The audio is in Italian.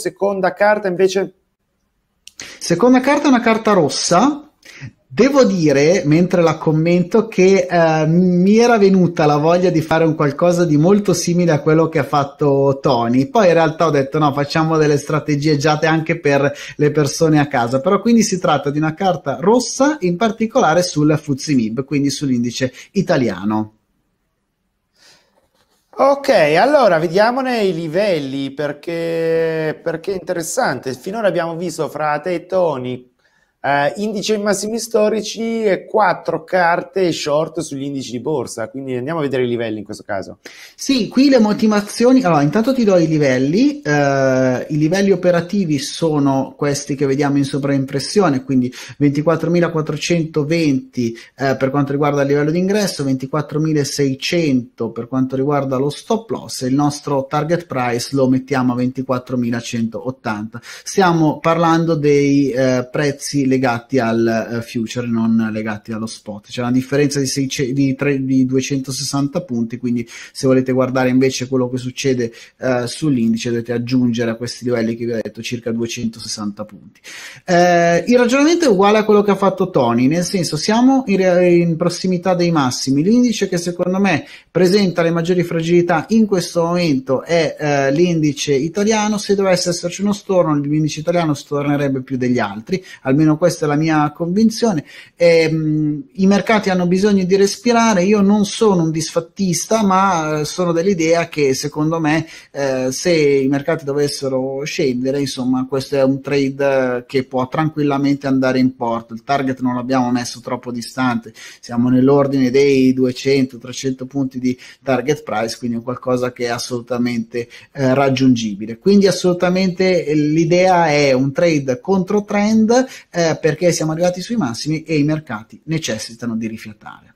Seconda carta invece? Seconda carta è una carta rossa. Devo dire, mentre la commento, che eh, mi era venuta la voglia di fare un qualcosa di molto simile a quello che ha fatto Tony. Poi in realtà ho detto no, facciamo delle strategie giate anche per le persone a casa. Però quindi si tratta di una carta rossa, in particolare sul Fuzimib, quindi sull'indice italiano. Ok, allora vediamone i livelli perché, perché è interessante. Finora abbiamo visto fra te e Tony Uh, eh, indice in massimi storici e quattro carte short sugli indici di borsa, quindi andiamo a vedere i livelli in questo caso. Sì, qui le motivazioni, allora intanto ti do i livelli, uh, i livelli operativi sono questi che vediamo in sovraimpressione, quindi 24.420 uh, eh, per quanto riguarda il livello d'ingresso, 24.600 per quanto riguarda lo stop loss e il nostro target price lo mettiamo a 24.180. Stiamo parlando dei prezzi legati al uh, future, non legati allo spot. C'è una differenza di, 6, di, 3, di 260 punti, quindi se volete guardare invece quello che succede uh, sull'indice dovete aggiungere a questi livelli che vi ho detto circa 260 punti. Uh, il ragionamento è uguale a quello che ha fatto Tony, nel senso siamo in, in prossimità dei massimi. L'indice che secondo me presenta le maggiori fragilità in questo momento è l'indice italiano, se dovesse esserci uno storno l'indice italiano stornerebbe più degli altri, almeno questa è la mia convinzione. E, ehm, I mercati hanno bisogno di respirare, io non sono un disfattista, ma eh, sono dell'idea che secondo me eh, se i mercati dovessero scendere, insomma, questo è un trade che può tranquillamente andare in porto. Il target non l'abbiamo messo troppo distante, siamo nell'ordine dei 200-300 punti di target price, quindi è qualcosa che è assolutamente eh, raggiungibile. Quindi assolutamente l'idea è un trade contro trend eh, perché siamo arrivati sui massimi e i mercati necessitano di rifiatare.